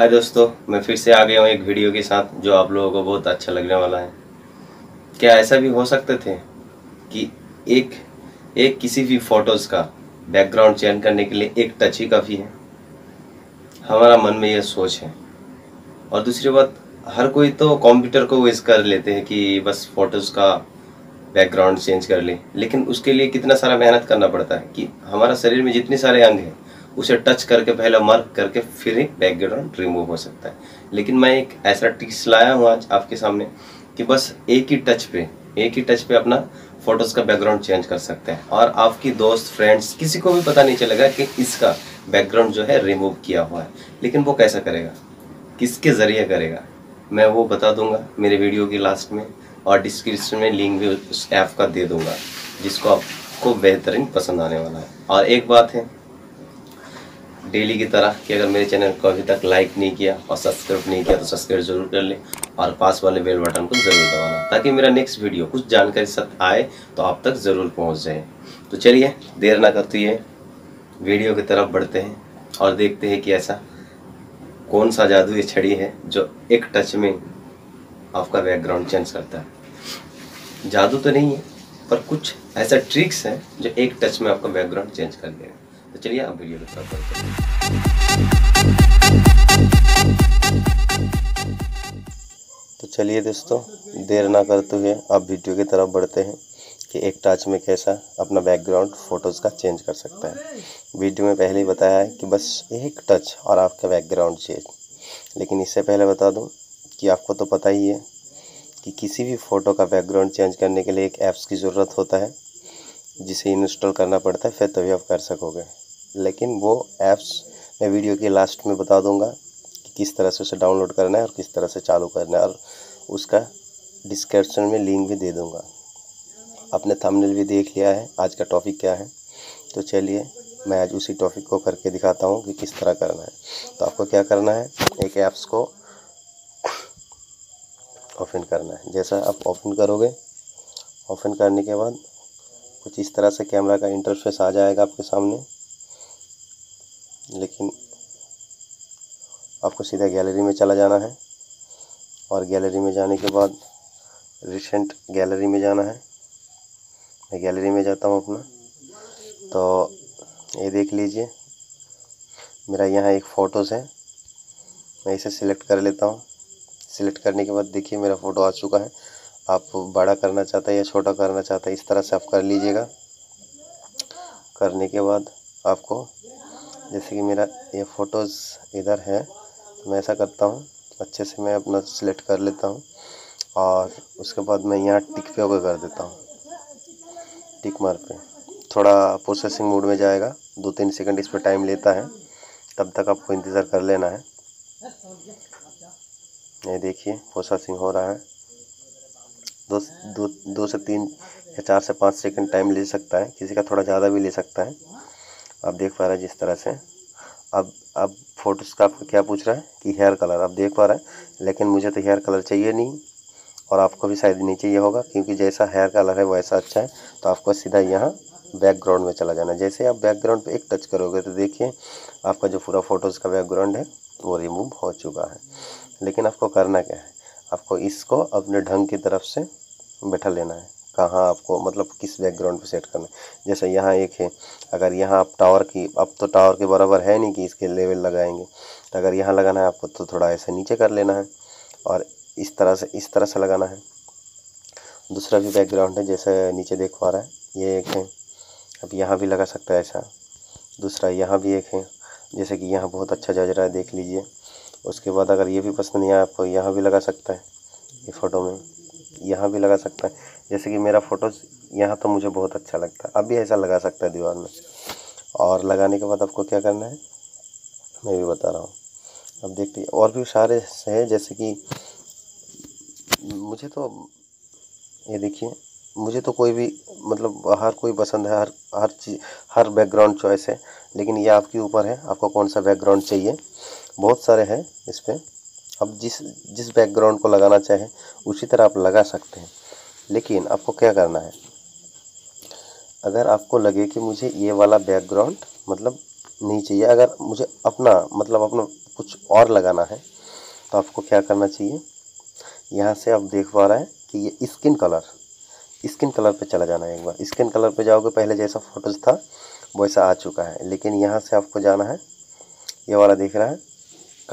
हाय दोस्तों मैं फिर से आ गया हूँ एक वीडियो के साथ जो आप लोगों को बहुत अच्छा लगने वाला है क्या ऐसा भी हो सकते थे कि एक एक किसी भी फोटोज़ का बैकग्राउंड चेंज करने के लिए एक टच ही काफ़ी है हमारा मन में यह सोच है और दूसरी बात हर कोई तो कंप्यूटर को वेस्ट कर लेते हैं कि बस फोटोज़ का बैकग्राउंड चेंज कर ले लेकिन उसके लिए कितना सारा मेहनत करना पड़ता है कि हमारा शरीर में जितने सारे अंग हैं उसे टच करके पहले मार्क करके फिर ही बैकग्राउंड रिमूव हो सकता है लेकिन मैं एक ऐसा टिक्स लाया हूँ आज आपके सामने कि बस एक ही टच पे एक ही टच पे अपना फोटोज का बैकग्राउंड चेंज कर सकते हैं और आपकी दोस्त फ्रेंड्स किसी को भी पता नहीं चलेगा कि इसका बैकग्राउंड जो है रिमूव किया हुआ है लेकिन वो कैसा करेगा किसके ज़रिए करेगा मैं वो बता दूंगा मेरे वीडियो के लास्ट में और डिस्क्रिप्शन में लिंक भी उस ऐप का दे दूंगा जिसको आपको बेहतरीन पसंद आने वाला है और एक बात है डेली की तरह कि अगर मेरे चैनल को अभी तक लाइक नहीं किया और सब्सक्राइब नहीं किया तो सब्सक्राइब जरूर कर लें और पास वाले बेल बटन को जरूर दबाना ताकि मेरा नेक्स्ट वीडियो कुछ जानकारी साथ आए तो आप तक ज़रूर पहुँच जाए तो चलिए देर ना करती है वीडियो की तरफ बढ़ते हैं और देखते हैं कि ऐसा कौन सा जादू ये छड़ी है जो एक टच में आपका बैकग्राउंड चेंज करता है जादू तो नहीं है पर कुछ ऐसा ट्रिक्स है जो एक टच में आपका बैकग्राउंड चेंज कर देगा तो चलिए आप वीडियो के साथ हैं तो चलिए दोस्तों देर ना करते हुए आप वीडियो की तरफ बढ़ते हैं कि एक टच में कैसा अपना बैकग्राउंड फ़ोटोज़ का चेंज कर सकता है वीडियो में पहले ही बताया है कि बस एक टच और आपका बैकग्राउंड चेंज लेकिन इससे पहले बता दूं कि आपको तो पता ही है कि किसी भी फ़ोटो का बैकग्राउंड चेंज करने के लिए एक ऐप्स की ज़रूरत होता है जिसे इंस्टॉल करना पड़ता है फिर तभी तो आप कर सकोगे लेकिन वो ऐप्स मैं वीडियो के लास्ट में बता दूंगा कि किस तरह से उसे डाउनलोड करना है और किस तरह से चालू करना है और उसका डिस्क्रिप्शन में लिंक भी दे दूंगा आपने थंबनेल भी देख लिया है आज का टॉपिक क्या है तो चलिए मैं आज उसी टॉपिक को करके दिखाता हूँ कि किस तरह करना है तो आपको क्या करना है एक ऐप्स को ओपन करना है जैसा आप ओपन करोगे ओपन करने के बाद कुछ इस तरह से कैमरा का इंटरफेस आ जाएगा आपके सामने लेकिन आपको सीधा गैलरी में चला जाना है और गैलरी में जाने के बाद रिसेंट गैलरी में जाना है मैं गैलरी में जाता हूँ अपना तो ये देख लीजिए मेरा यहाँ एक फ़ोटोज़ है मैं इसे सिलेक्ट कर लेता हूँ सिलेक्ट करने के बाद देखिए मेरा फ़ोटो आ चुका है आप बड़ा करना चाहते हैं या छोटा करना चाहते हैं इस तरह से आप कर लीजिएगा करने के बाद आपको जैसे कि मेरा ये फ़ोटोज़ इधर है तो मैं ऐसा करता हूँ अच्छे से मैं अपना सिलेक्ट कर लेता हूँ और उसके बाद मैं यहाँ टिक पे होकर कर देता हूँ टिक मार पे थोड़ा प्रोसेसिंग मोड में जाएगा दो तीन सेकंड इस पर टाइम लेता है तब तक आपको इंतज़ार कर लेना है ये देखिए प्रोसेसिंग हो रहा है दो दो दो से तीन या चार से पाँच सेकंड टाइम ले सकता है किसी का थोड़ा ज़्यादा भी ले सकता है आप देख पा रहे हैं जिस तरह से अब अब फोटोस्काप का क्या पूछ रहा है कि हेयर कलर आप देख पा रहे हैं लेकिन मुझे तो हेयर कलर चाहिए नहीं और आपको भी शायद नहीं चाहिए होगा क्योंकि जैसा हेयर कलर है वैसा अच्छा है तो आपको सीधा यहाँ बैकग्राउंड में चला जाना जैसे आप बैकग्राउंड पे एक टच करोगे तो देखिए आपका जो पूरा फ़ोटोज़ का बैकग्राउंड है वो रिमूव हो चुका है लेकिन आपको करना क्या है आपको इसको अपने ढंग की तरफ से बैठा लेना है कहाँ आपको मतलब किस बैकग्राउंड पे सेट करना है जैसे यहाँ एक है अगर यहाँ आप टावर की अब तो टावर के बराबर है नहीं कि इसके लेवल लगाएंगे तो अगर यहाँ लगाना है आपको तो थोड़ा ऐसे नीचे कर लेना है और इस तरह से इस तरह से लगाना है दूसरा भी बैकग्राउंड है जैसे नीचे देख पा रहा है ये एक है अब यहाँ भी लगा सकता है ऐसा दूसरा यहाँ भी एक है जैसे कि यहाँ बहुत अच्छा जज रहा है देख लीजिए उसके बाद अगर ये भी पसंद नहीं आया आपको यहाँ भी लगा सकता है ये फ़ोटो में यहाँ भी लगा सकता है जैसे कि मेरा फ़ोटोज़ यहाँ तो मुझे बहुत अच्छा लगता है अब भी ऐसा लगा सकता है दीवार में और लगाने के बाद आपको क्या करना है मैं भी बता रहा हूँ अब देखते और भी सारे हैं जैसे कि मुझे तो ये देखिए मुझे तो कोई भी मतलब हर कोई पसंद है हर हर चीज हर बैकग्राउंड चॉइस है लेकिन ये आपके ऊपर है आपको कौन सा बैकग्राउंड चाहिए बहुत सारे हैं इस पर आप जिस जिस बैकग्राउंड को लगाना चाहें उसी तरह आप लगा सकते हैं लेकिन आपको क्या करना है अगर आपको लगे कि मुझे ये वाला बैकग्राउंड मतलब नहीं चाहिए अगर मुझे अपना मतलब अपना कुछ और लगाना है तो आपको क्या करना चाहिए यहाँ से आप देख पा रहे हैं कि ये स्किन कलर स्किन कलर पे चला जाना है एक बार स्किन कलर पे जाओगे पहले जैसा फोटोज था वैसा आ चुका है लेकिन यहाँ से आपको जाना है ये वाला देख रहा है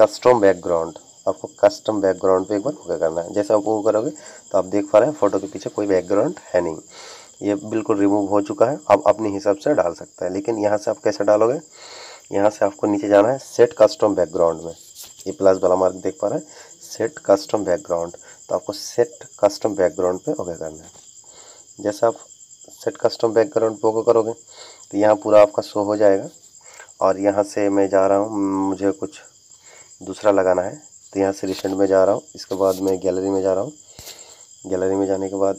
कस्टम बैकग्राउंड आपको कस्टम बैकग्राउंड पे एक बार ओके करना है जैसे आप वो करोगे तो आप देख पा रहे हैं फोटो के पीछे कोई बैकग्राउंड है नहीं ये बिल्कुल रिमूव हो चुका है आप अपने हिसाब से डाल सकते हैं लेकिन यहाँ से आप कैसे डालोगे यहाँ से आपको नीचे जाना है सेट कस्टम बैकग्राउंड में ये प्लस वाला मार्क देख पा रहे हैं सेट कस्टम बैकग्राउंड तो आपको सेट कस्टम बैकग्राउंड पे ओके करना है जैसे आप सेट कस्टम बैकग्राउंड पे ओके करोगे तो यहाँ पूरा आपका शो हो जाएगा और यहाँ से मैं जा रहा हूँ मुझे कुछ दूसरा लगाना है तो यहाँ से रिसेंट में जा रहा हूँ इसके बाद मैं गैलरी में जा रहा हूँ गैलरी में जाने के बाद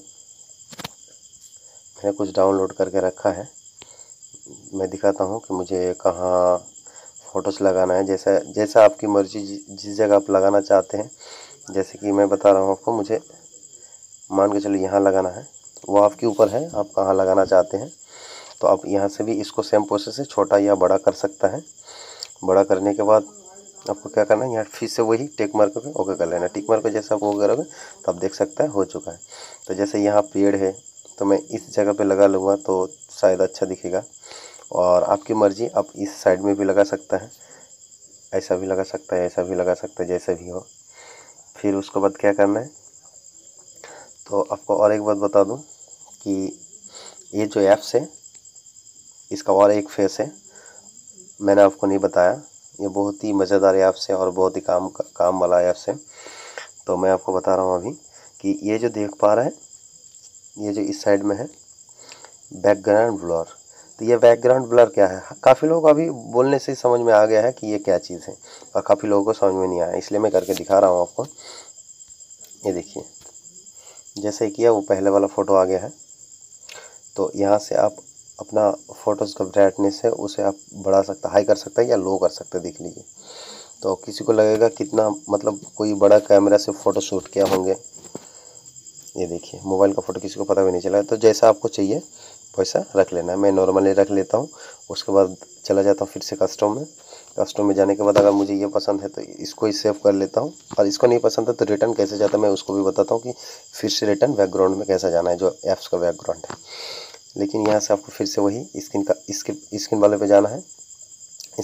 मैंने कुछ डाउनलोड करके रखा है मैं दिखाता हूँ कि मुझे कहाँ फ़ोटोज़ लगाना है जैसा जैसा आपकी मर्ज़ी जिस जगह आप लगाना चाहते हैं जैसे कि मैं बता रहा हूँ आपको मुझे मान के चलो यहाँ लगाना है वो आपके ऊपर है आप कहाँ लगाना चाहते हैं तो आप यहाँ से भी इसको सेम प्रोसेस से छोटा या बड़ा कर सकता है बड़ा करने के बाद आपको क्या करना है यहाँ फिर से वही टेक मार्क पे ओके कर लेना टिक मार्क पे जैसे आप वो करोगे तो आप देख सकते हैं हो चुका है तो जैसे यहाँ पेड़ है तो मैं इस जगह पे लगा लूँगा तो शायद अच्छा दिखेगा और आपकी मर्ज़ी आप इस साइड में भी लगा सकता है ऐसा भी लगा सकता है ऐसा भी लगा सकते हैं जैसे भी हो फिर उसके बाद क्या करना है तो आपको और एक बात बता दूँ कि ये जो ऐप्स है इसका और एक फेस है मैंने आपको नहीं बताया ये बहुत ही मज़ेदार है आपसे और बहुत ही काम काम वाला है आपसे तो मैं आपको बता रहा हूँ अभी कि ये जो देख पा रहे हैं ये जो इस साइड में है बैकग्राउंड ब्लर तो ये बैकग्राउंड ब्लर क्या है काफ़ी लोग अभी बोलने से समझ में आ गया है कि ये क्या चीज़ है और काफ़ी लोगों को समझ में नहीं आया इसलिए मैं करके दिखा रहा हूँ आपको ये देखिए जैसे किया वो पहले वाला फ़ोटो आ गया है तो यहाँ से आप अपना फ़ोटोज़ का ब्राइटनेस है उसे आप बढ़ा हैं हाई कर सकते हैं या लो कर सकते हैं देख लीजिए तो किसी को लगेगा कितना मतलब कोई बड़ा कैमरा से फ़ोटो शूट किया होंगे ये देखिए मोबाइल का फ़ोटो किसी को पता भी नहीं चला तो जैसा आपको चाहिए वैसा रख लेना है मैं नॉर्मली रख लेता हूँ उसके बाद चला जाता हूँ फिर से कस्टम में कस्टम में जाने के बाद अगर मुझे ये पसंद है तो इसको ही सेव कर लेता हूँ और इसको नहीं पसंद है तो रिटर्न कैसे जाता है मैं उसको भी बताता हूँ कि फिर से रिटर्न बैकग्राउंड में कैसा जाना है जो ऐप्स का बैकग्राउंड है लेकिन यहाँ से आपको फिर से वही स्किन का स्किन स्किन वाले पे जाना है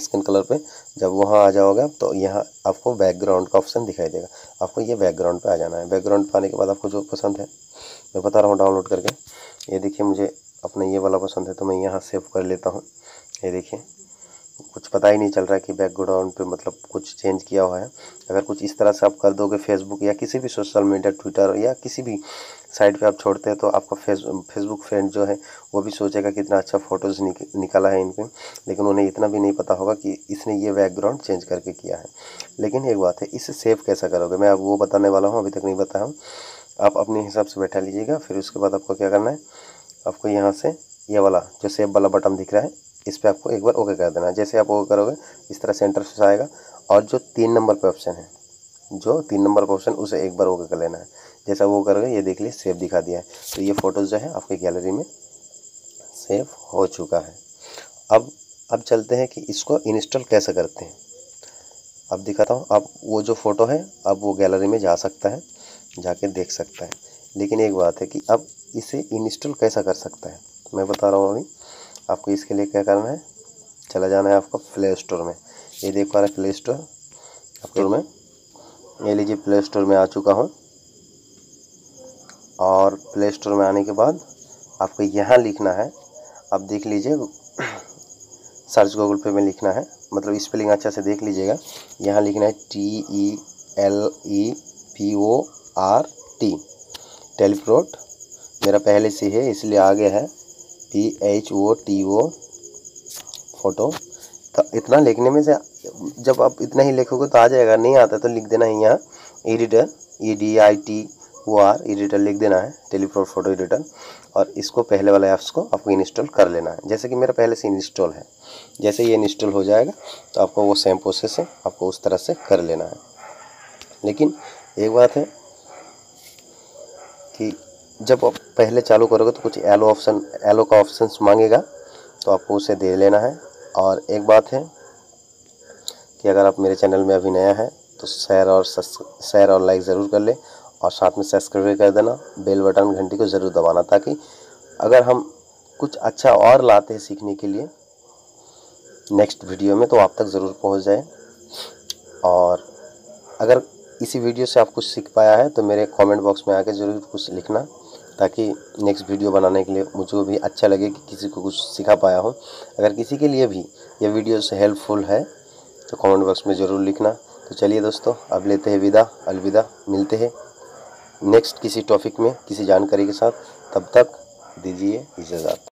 स्किन कलर पे जब वहाँ आ जाओगे तो यहाँ आपको बैकग्राउंड का ऑप्शन दिखाई देगा आपको ये बैकग्राउंड पे आ जाना है बैकग्राउंड पे आने के बाद आपको जो पसंद है मैं बता रहा हूँ डाउनलोड करके ये देखिए मुझे अपने ये वाला पसंद है तो मैं यहाँ सेव कर लेता हूँ ये देखिए कुछ पता ही नहीं चल रहा है कि बैकग्राउंड पे मतलब कुछ चेंज किया हुआ है अगर कुछ इस तरह से आप कर दोगे फेसबुक या किसी भी सोशल मीडिया ट्विटर या किसी भी साइट पे आप छोड़ते हैं तो आपका फेस फेसबुक फ्रेंड जो है वो भी सोचेगा कि इतना अच्छा फ़ोटोज़ निक, निकाला है इनके लेकिन उन्हें इतना भी नहीं पता होगा कि इसने ये बैकग्राउंड चेंज करके किया है लेकिन एक बात है इसे सेव कैसा करोगे मैं अब वो बताने वाला हूँ अभी तक नहीं बताया आप अपने हिसाब से बैठा लीजिएगा फिर उसके बाद आपको क्या करना है आपको यहाँ से ये वाला जो सेव वाला बटन दिख रहा है इस पर आपको एक बार ओके कर देना जैसे आप ओके करोगे इस तरह सेंटर से आएगा और जो तीन नंबर पर ऑप्शन है जो तीन नंबर पर ऑप्शन उसे एक बार ओके कर लेना है जैसा वो करोगे ये देख लिए सेव दिखा दिया है तो ये फ़ोटोज़ जो है आपकी गैलरी में सेव हो चुका है अब अब चलते हैं कि इसको इंस्टॉल कैसे करते हैं अब दिखाता हूँ अब वो जो फ़ोटो है अब वो गैलरी में जा सकता है जाके देख सकता है लेकिन एक बात है कि अब इसे इंस्टॉल कैसा कर सकता है मैं बता रहा हूँ अभी आपको इसके लिए क्या करना है चला जाना है आपको प्ले स्टोर में ये देख पा रहे प्ले स्टोर स्टोर में ये लीजिए प्ले स्टोर में आ चुका हूँ और प्ले स्टोर में आने के बाद आपको यहाँ लिखना है आप देख लीजिए सर्च गूगल पे में लिखना है मतलब स्पेलिंग अच्छा से देख लीजिएगा यहाँ लिखना है T E L E P O R T teleport मेरा पहले से है इसलिए आगे है E H O T O photo तो इतना लिखने में से जब आप इतना ही लिखोगे तो आ जाएगा नहीं आता तो लिख देना है यहाँ editor E D I T O R editor लिख देना है टेलीफोन फोटो एडिटर और इसको पहले वाले ऐप्स को आपको इंस्टॉल कर लेना है जैसे कि मेरा पहले से इंस्टॉल है जैसे ये इंस्टॉल हो जाएगा तो आपको वो सेम प्रोसेस है आपको उस तरह से कर लेना है लेकिन एक बात है कि जब आप पहले चालू करोगे तो कुछ एलो ऑप्शन एलो का ऑप्शन मांगेगा तो आपको उसे दे लेना है और एक बात है कि अगर आप मेरे चैनल में अभी नया है तो शेयर और शेयर और लाइक ज़रूर कर लें और साथ में सब्सक्राइब कर देना बेल बटन घंटी को ज़रूर दबाना ताकि अगर हम कुछ अच्छा और लाते हैं सीखने के लिए नेक्स्ट वीडियो में तो आप तक ज़रूर पहुंच जाए और अगर इसी वीडियो से आप कुछ सीख पाया है तो मेरे कमेंट बॉक्स में आके ज़रूर कुछ लिखना ताकि नेक्स्ट वीडियो बनाने के लिए मुझको भी अच्छा लगे कि किसी को कुछ सिखा पाया हूँ अगर किसी के लिए भी ये से हेल्पफुल है तो कमेंट बॉक्स में ज़रूर लिखना तो चलिए दोस्तों अब लेते हैं विदा अलविदा मिलते हैं नेक्स्ट किसी टॉपिक में किसी जानकारी के साथ तब तक दीजिए इजाज़त